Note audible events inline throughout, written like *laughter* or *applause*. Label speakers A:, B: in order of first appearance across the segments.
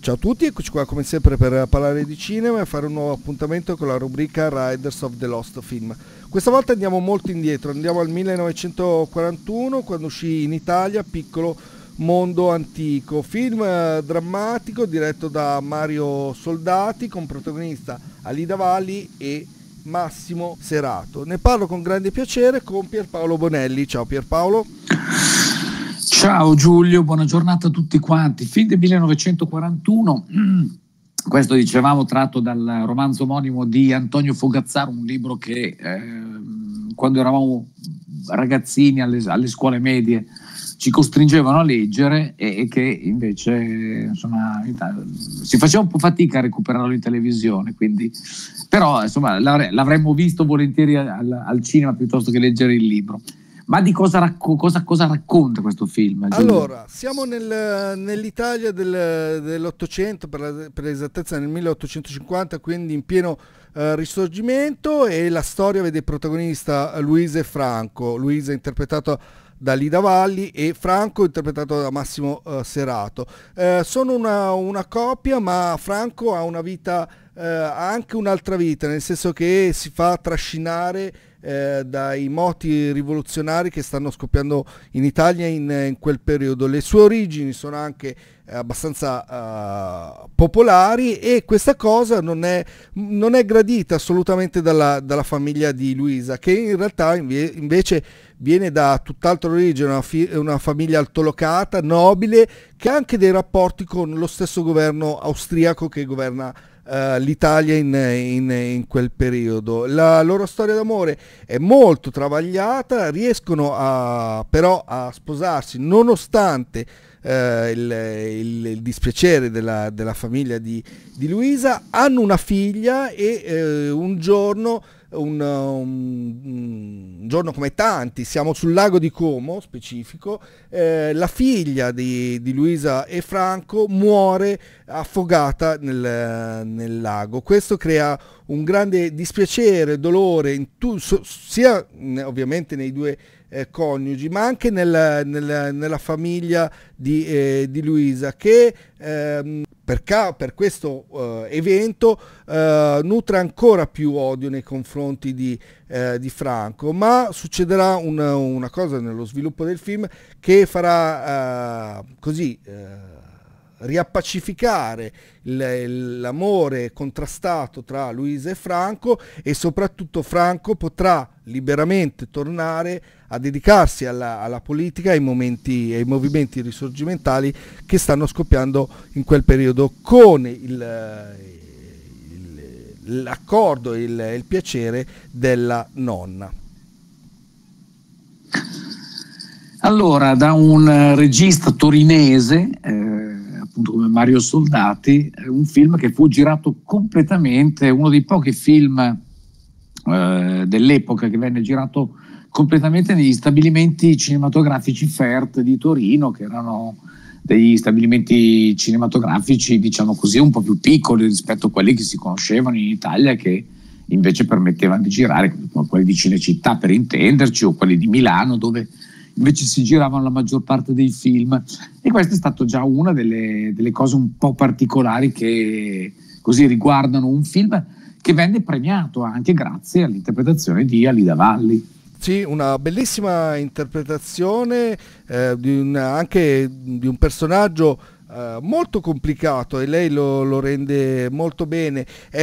A: Ciao a tutti, eccoci qua come sempre per parlare di cinema e fare un nuovo appuntamento con la rubrica Riders of the Lost Film. Questa volta andiamo molto indietro, andiamo al 1941 quando uscì in Italia Piccolo Mondo Antico, film eh, drammatico diretto da Mario Soldati con protagonista Alida Valli e Massimo Serato. Ne parlo con grande piacere con Pierpaolo Bonelli. Ciao Pierpaolo.
B: Ciao Giulio, buona giornata a tutti quanti. Fin del 1941, *clears throat* questo dicevamo tratto dal romanzo omonimo di Antonio Fogazzaro, un libro che eh, quando eravamo ragazzini alle, alle scuole medie ci costringevano a leggere e, e che invece insomma, si faceva un po' fatica a recuperarlo in televisione, quindi, però insomma, l'avre, l'avremmo visto volentieri al, al, cinema piuttosto che leggere il libro. Ma di cosa, racco- cosa, cosa racconta questo film? Allora,
A: siamo nel, nell'Italia del, dell'Ottocento, per, per l'esattezza nel 1850, quindi in pieno Uh, risorgimento e la storia vede il protagonista Luise Franco, Luise interpretato da Lida Valli e Franco interpretato da Massimo uh, Serato. Uh, sono una, una coppia ma Franco ha una vita, eh, ha anche un'altra vita, nel senso che si fa trascinare eh, dai moti rivoluzionari che stanno scoppiando in Italia in, in quel periodo. Le sue origini sono anche eh, abbastanza uh, popolari e questa cosa non è, non è gradita assolutamente dalla, dalla, famiglia di Luisa che in realtà inve invece viene da tutt'altra origine, una, una, famiglia altolocata, nobile, che ha anche dei rapporti con lo stesso governo austriaco che governa eh, l'Italia in, in, in, quel periodo. La loro storia d'amore è molto travagliata, riescono a, però a sposarsi nonostante Uh, il, il, il, dispiacere della, della famiglia di, di, Luisa, hanno una figlia e uh, un giorno eh, un, un, giorno come tanti, siamo sul lago di Como specifico, eh, la figlia di, di, Luisa e Franco muore affogata nel, nel, lago. Questo crea un grande dispiacere, dolore, tu, so, sia ovviamente nei due eh, coniugi, ma anche nella, nella, nella famiglia di, eh, di, Luisa, che ehm, per, per, questo eh, evento eh, nutre ancora più odio nei confronti di, eh, di Franco. Ma succederà una, una, cosa nello sviluppo del film che farà eh, così riappacificare l'amore contrastato tra Luisa e Franco e soprattutto Franco potrà liberamente tornare a dedicarsi alla, alla politica ai, momenti, ai movimenti risorgimentali che stanno scoppiando in quel periodo con l'accordo e il, il piacere della nonna.
B: Allora, da un regista torinese, eh, appunto come Mario Soldati, eh, un film che fu girato completamente, uno dei pochi film eh, dell'epoca che venne girato completamente negli stabilimenti cinematografici FERT di Torino, che erano degli stabilimenti cinematografici, diciamo così, un po' più piccoli rispetto a quelli che si conoscevano in Italia, che invece permettevano di girare, come quelli di Cinecittà per intenderci, o quelli di Milano, dove invece si giravano la maggior parte dei film e questa è stata già una delle, delle cose un po' particolari che così riguardano un film che venne premiato anche grazie all'interpretazione di Alida Valli.
A: Sì, una bellissima interpretazione eh, di un, anche di un personaggio eh, molto complicato e lei lo, lo rende molto bene. È, eh,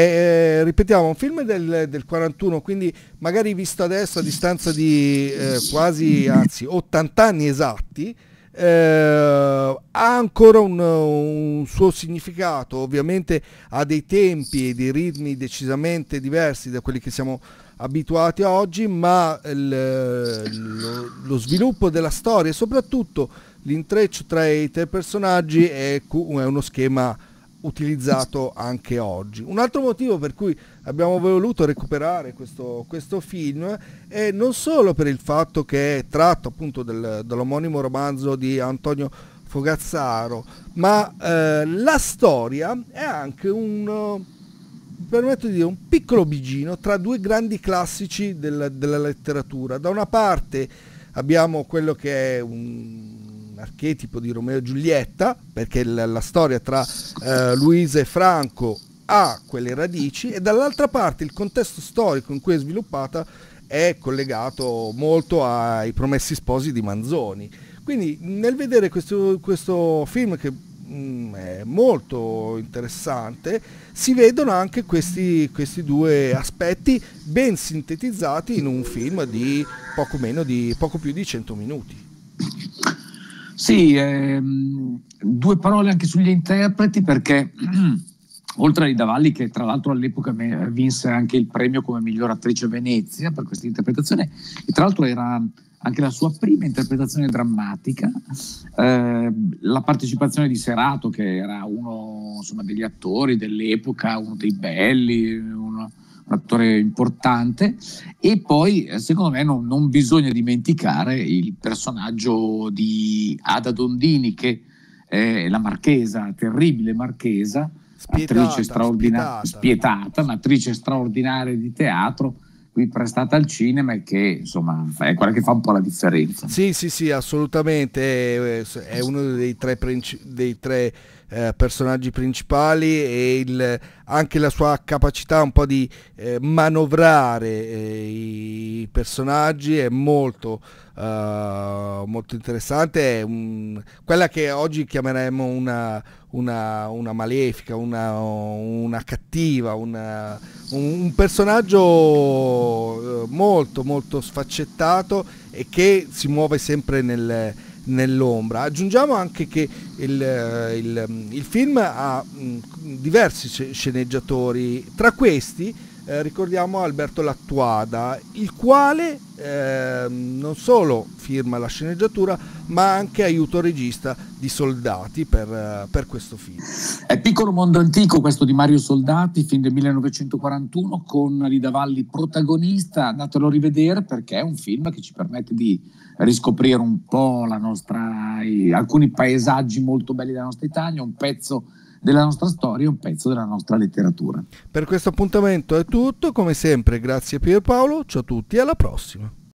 A: eh, ripetiamo, un film del, del, 41, quindi magari visto adesso a distanza di eh, quasi, anzi, 80 anni esatti, Uh, ha ancora un, un, suo significato, ovviamente ha dei tempi e dei ritmi decisamente diversi da quelli che siamo abituati a oggi, ma il, lo, lo, sviluppo della storia e soprattutto l'intreccio tra i tre personaggi è, uno schema utilizzato anche oggi. Un altro motivo per cui abbiamo voluto recuperare questo, questo film è non solo per il fatto che è tratto appunto del, dall'omonimo romanzo di Antonio Fogazzaro, ma eh, la storia è anche un, permetto di dire, un piccolo bigino tra due grandi classici del, della letteratura. Da una parte abbiamo quello che è un archetipo di Romeo e Giulietta, perché la, la storia tra eh, Luisa e Franco ha quelle radici, e dall'altra parte il contesto storico in cui è sviluppata è collegato molto ai Promessi Sposi di Manzoni. Quindi nel vedere questo, questo film che mh, mm, è molto interessante, si vedono anche questi, questi, due aspetti ben sintetizzati in un film di poco, di, poco più di 100 minuti.
B: Sì, ehm, due parole anche sugli interpreti perché *clears throat* oltre ai Davalli che tra l'altro all'epoca vinse anche il premio come miglior attrice a Venezia per questa interpretazione e tra l'altro era anche la sua prima interpretazione drammatica, eh, la partecipazione di Serato che era uno insomma, degli attori dell'epoca, uno dei belli, un attore importante. E poi, eh, secondo me, non, non bisogna dimenticare il personaggio di Ada Dondini, che è la marchesa, terribile marchesa, spietata, attrice straordinaria, spietata. spietata, un'attrice straordinaria di teatro qui prestata al cinema e che insomma è quella che fa un po' la differenza.
A: Sì, sì, sì, assolutamente, è uno dei tre, princi- dei tre eh, personaggi principali e il, anche la sua capacità un po' di eh, manovrare eh, i personaggi è molto, eh, molto interessante. È un, quella che oggi chiameremmo una, una, una malefica, una, una cattiva, un, un personaggio molto molto sfaccettato e che si muove sempre nel nell'ombra. Aggiungiamo anche che il, eh, il, mm, il film ha mh, mm, diversi sceneggiatori, tra questi eh, ricordiamo Alberto Lattuada, il quale eh, non solo firma la sceneggiatura, ma anche aiuto regista di Soldati per, eh, per, questo film. È Piccolo
B: Mondo Antico questo di Mario Soldati, film del 1941 con Lida Valli protagonista, andatelo a rivedere perché è un film che ci permette di riscoprire un po' nostra, alcuni paesaggi molto belli della nostra Italia, un pezzo della nostra
A: storia, e un pezzo della nostra letteratura. Per questo appuntamento è tutto, come sempre grazie e Paolo, ciao a tutti e alla prossima.